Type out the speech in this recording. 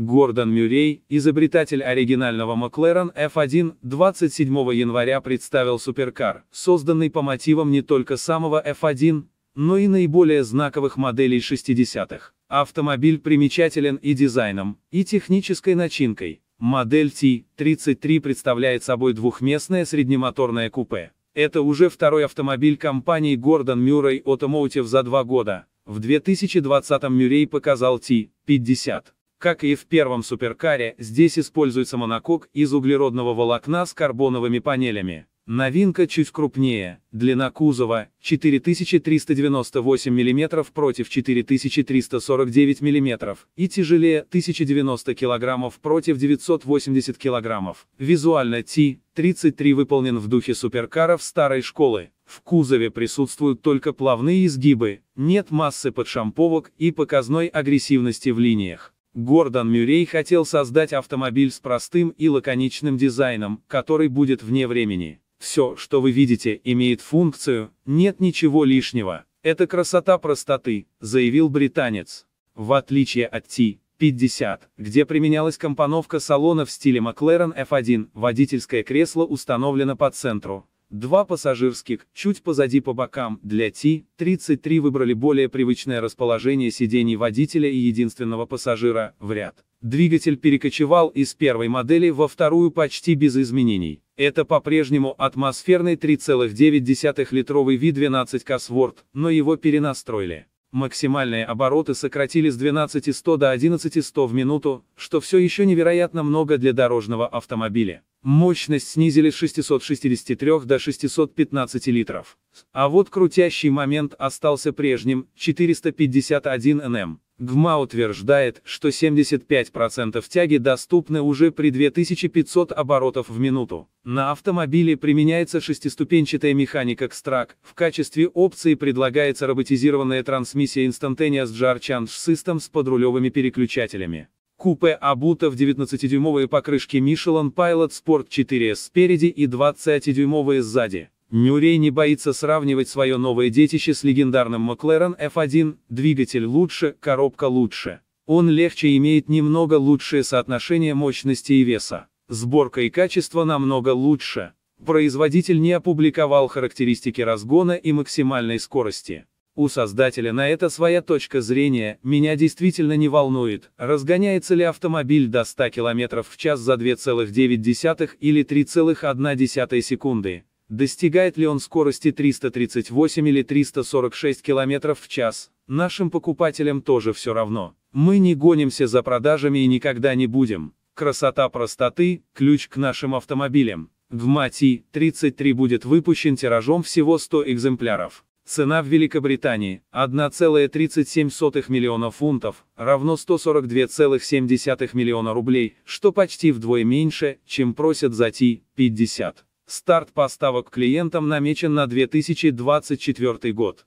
Гордон Мюррей, изобретатель оригинального Макларен F1, 27 января представил суперкар, созданный по мотивам не только самого F1, но и наиболее знаковых моделей 60-х. Автомобиль примечателен и дизайном, и технической начинкой. Модель T-33 представляет собой двухместное среднемоторное купе. Это уже второй автомобиль компании Гордон Мюррей Automotive за два года. В 2020 Мюррей показал T-50. Как и в первом суперкаре, здесь используется монокок из углеродного волокна с карбоновыми панелями. Новинка чуть крупнее, длина кузова 4398 мм против 4349 мм и тяжелее 1090 кг против 980 кг. Визуально T-33 выполнен в духе суперкаров старой школы. В кузове присутствуют только плавные изгибы, нет массы подшамповок и показной агрессивности в линиях. Гордон Мюррей хотел создать автомобиль с простым и лаконичным дизайном, который будет вне времени. Все, что вы видите, имеет функцию, нет ничего лишнего. Это красота простоты, заявил британец. В отличие от Ти, 50, где применялась компоновка салона в стиле McLaren F1, водительское кресло установлено по центру. Два пассажирских, чуть позади по бокам, для Ти-33 выбрали более привычное расположение сидений водителя и единственного пассажира, в ряд. Двигатель перекочевал из первой модели во вторую почти без изменений. Это по-прежнему атмосферный 3,9-литровый V12 Cosworth, но его перенастроили. Максимальные обороты сократили с 12100 до 11100 в минуту, что все еще невероятно много для дорожного автомобиля. Мощность снизили с 663 до 615 литров. А вот крутящий момент остался прежним, 451 нм. ГМА утверждает, что 75% тяги доступны уже при 2500 оборотов в минуту. На автомобиле применяется шестиступенчатая механика Xtrac. В качестве опции предлагается роботизированная трансмиссия Instantaneous Jar Change System с подрулевыми переключателями. Купе обуто в 19-дюймовые покрышки Michelin Pilot Sport 4S спереди и 20-дюймовые сзади. Мюррей не боится сравнивать свое новое детище с легендарным McLaren F1, двигатель лучше, коробка лучше. Он легче имеет немного лучшее соотношение мощности и веса. Сборка и качество намного лучше. Производитель не опубликовал характеристики разгона и максимальной скорости. У создателя на это своя точка зрения, меня действительно не волнует, разгоняется ли автомобиль до 100 км в час за 2,9 или 3,1 секунды. Достигает ли он скорости 338 или 346 км в час, нашим покупателям тоже все равно. Мы не гонимся за продажами и никогда не будем. Красота простоты – ключ к нашим автомобилям. В МАТИ а 33 будет выпущен тиражом всего 100 экземпляров. Цена в Великобритании – 1,37 миллиона фунтов, равно 142,7 миллиона рублей, что почти вдвое меньше, чем просят за Ти-50. Старт поставок клиентам намечен на 2024 год.